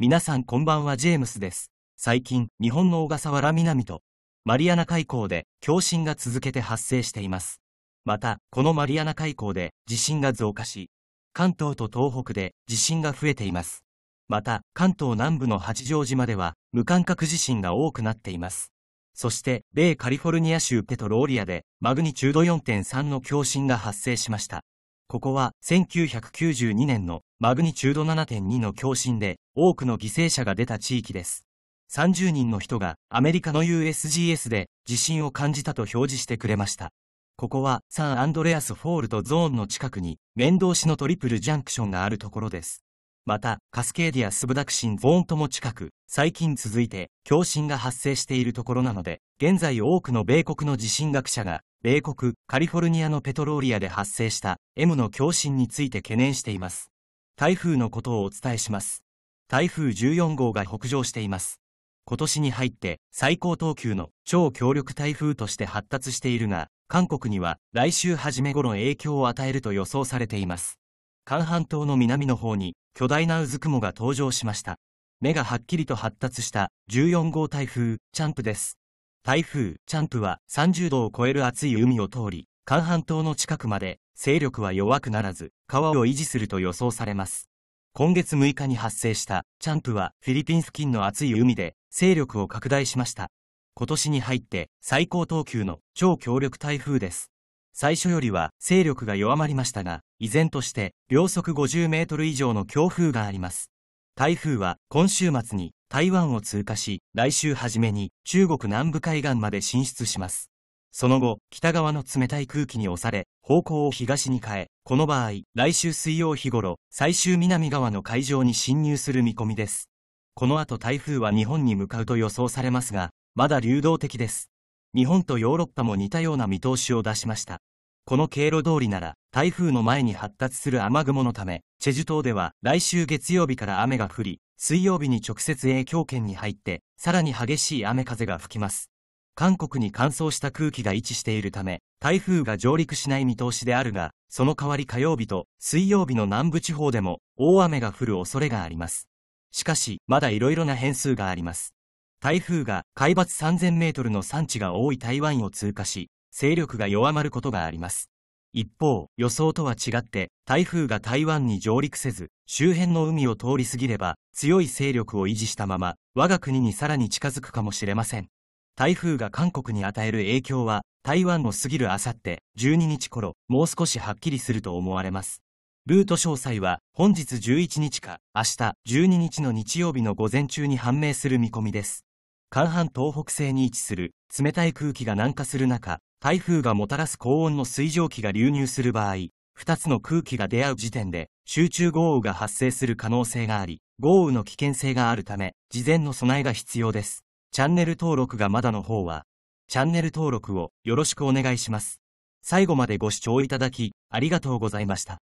皆さんこんばんはジェームスです。最近、日本の小笠原南とマリアナ海溝で共振が続けて発生しています。また、このマリアナ海溝で地震が増加し、関東と東北で地震が増えています。また、関東南部の八丈島では無感覚地震が多くなっています。そして、米カリフォルニア州ペトローリアでマグニチュード4.3の共振が発生しました。ここは1992年のマグニチュード7.2の共振で多くの犠牲者が出た地域です。30人の人がアメリカの USGS で地震を感じたと表示してくれました。ここはサンアンドレアスフォールドゾーンの近くに面倒しのトリプルジャンクションがあるところです。また、カスケーディアスブダクシンゾーンとも近く、最近続いて、共振が発生しているところなので、現在多くの米国の地震学者が、米国カリフォルニアのペトローリアで発生した M の共振について懸念しています。台風のことをお伝えします。台風14号が北上しています。今年に入って最高等級の超強力台風として発達しているが、韓国には来週初め頃影響を与えると予想されています。韓半島の南の方に巨大な渦雲が登場しました。目がはっきりと発達した14号台風、チャンプです。台風、チャンプは30度を超える熱い海を通り、関半島の近くまで勢力は弱くならず、川を維持すると予想されます。今月6日に発生したチャンプはフィリピン付近の熱い海で勢力を拡大しました。今年に入って最高等級の超強力台風です。最初よりは勢力が弱まりましたが、依然として秒速50メートル以上の強風があります。台風は今週末に台湾を通過し、来週初めに中国南部海岸まで進出します。その後、北側の冷たい空気に押され、方向を東に変え、この場合、来週水曜日頃、最終南側の海上に侵入する見込みです。この後台風は日本に向かうと予想されますが、まだ流動的です。日本とヨーロッパも似たような見通しを出しました。この経路通りなら、台風の前に発達する雨雲のため、チェジュ島では来週月曜日から雨が降り、水曜日に直接影響圏に入って、さらに激しい雨風が吹きます。韓国に乾燥した空気が位置しているため、台風が上陸しない見通しであるが、その代わり火曜日と水曜日の南部地方でも大雨が降る恐れがあります。しかし、まだ色々な変数があります。台風が海抜3000メートルの産地が多い台湾を通過し、勢力が弱まることがあります。一方、予想とは違って、台風が台湾に上陸せず、周辺の海を通り過ぎれば、強い勢力を維持したまま、我が国にさらに近づくかもしれません。台風が韓国に与える影響は、台湾の過ぎるあさって、12日頃、もう少しはっきりすると思われます。ルート詳細は、本日11日か、明日12日の日曜日の午前中に判明する見込みです。韓半東北西に位置する冷たい空気が南下する中、台風がもたらす高温の水蒸気が流入する場合、二つの空気が出会う時点で集中豪雨が発生する可能性があり、豪雨の危険性があるため、事前の備えが必要です。チャンネル登録がまだの方は、チャンネル登録をよろしくお願いします。最後までご視聴いただき、ありがとうございました。